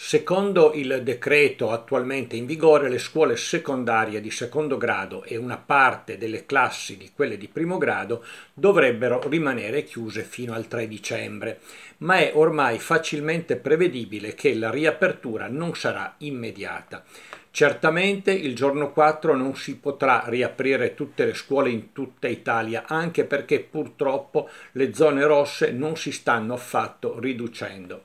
Secondo il decreto attualmente in vigore, le scuole secondarie di secondo grado e una parte delle classi di quelle di primo grado dovrebbero rimanere chiuse fino al 3 dicembre, ma è ormai facilmente prevedibile che la riapertura non sarà immediata. Certamente il giorno 4 non si potrà riaprire tutte le scuole in tutta Italia, anche perché purtroppo le zone rosse non si stanno affatto riducendo.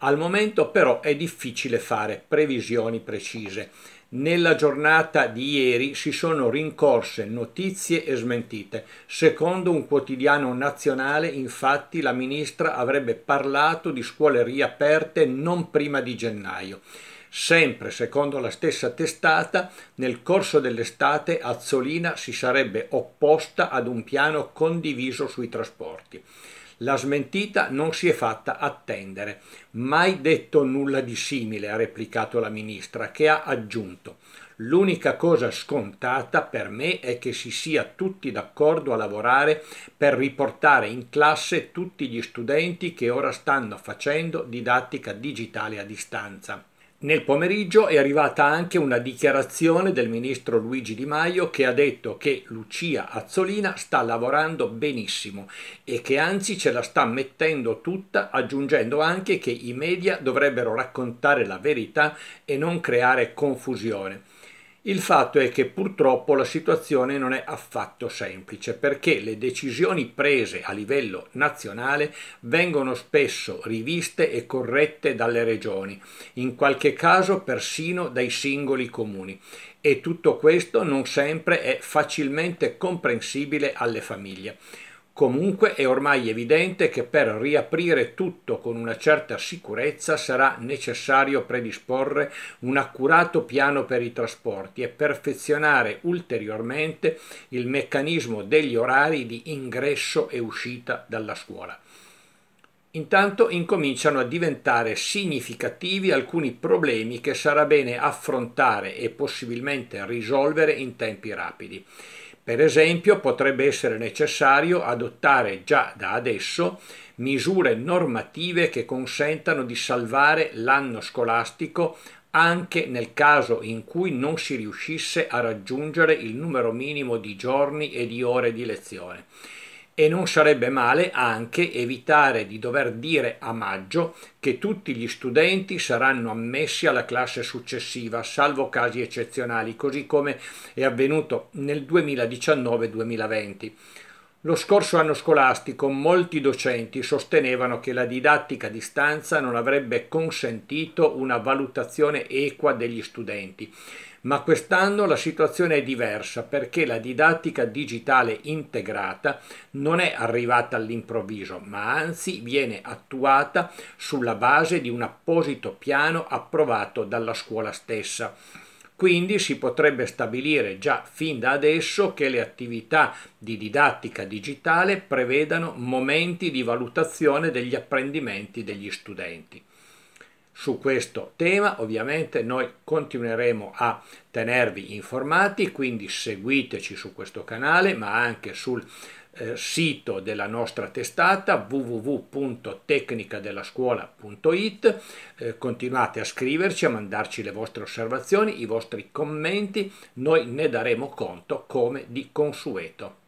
Al momento però è difficile fare previsioni precise. Nella giornata di ieri si sono rincorse notizie e smentite. Secondo un quotidiano nazionale, infatti, la ministra avrebbe parlato di scuole riaperte non prima di gennaio. Sempre secondo la stessa testata, nel corso dell'estate Azzolina si sarebbe opposta ad un piano condiviso sui trasporti. La smentita non si è fatta attendere. Mai detto nulla di simile, ha replicato la ministra, che ha aggiunto L'unica cosa scontata per me è che si sia tutti d'accordo a lavorare per riportare in classe tutti gli studenti che ora stanno facendo didattica digitale a distanza. Nel pomeriggio è arrivata anche una dichiarazione del ministro Luigi Di Maio che ha detto che Lucia Azzolina sta lavorando benissimo e che anzi ce la sta mettendo tutta, aggiungendo anche che i media dovrebbero raccontare la verità e non creare confusione. Il fatto è che purtroppo la situazione non è affatto semplice perché le decisioni prese a livello nazionale vengono spesso riviste e corrette dalle regioni, in qualche caso persino dai singoli comuni e tutto questo non sempre è facilmente comprensibile alle famiglie. Comunque è ormai evidente che per riaprire tutto con una certa sicurezza sarà necessario predisporre un accurato piano per i trasporti e perfezionare ulteriormente il meccanismo degli orari di ingresso e uscita dalla scuola. Intanto incominciano a diventare significativi alcuni problemi che sarà bene affrontare e possibilmente risolvere in tempi rapidi. Per esempio potrebbe essere necessario adottare già da adesso misure normative che consentano di salvare l'anno scolastico anche nel caso in cui non si riuscisse a raggiungere il numero minimo di giorni e di ore di lezione e non sarebbe male anche evitare di dover dire a maggio che tutti gli studenti saranno ammessi alla classe successiva, salvo casi eccezionali, così come è avvenuto nel 2019-2020. Lo scorso anno scolastico molti docenti sostenevano che la didattica a distanza non avrebbe consentito una valutazione equa degli studenti, ma quest'anno la situazione è diversa perché la didattica digitale integrata non è arrivata all'improvviso, ma anzi viene attuata sulla base di un apposito piano approvato dalla scuola stessa. Quindi si potrebbe stabilire già fin da adesso che le attività di didattica digitale prevedano momenti di valutazione degli apprendimenti degli studenti. Su questo tema ovviamente noi continueremo a tenervi informati, quindi seguiteci su questo canale ma anche sul eh, sito della nostra testata www.tecnicadellascuola.it eh, continuate a scriverci a mandarci le vostre osservazioni i vostri commenti noi ne daremo conto come di consueto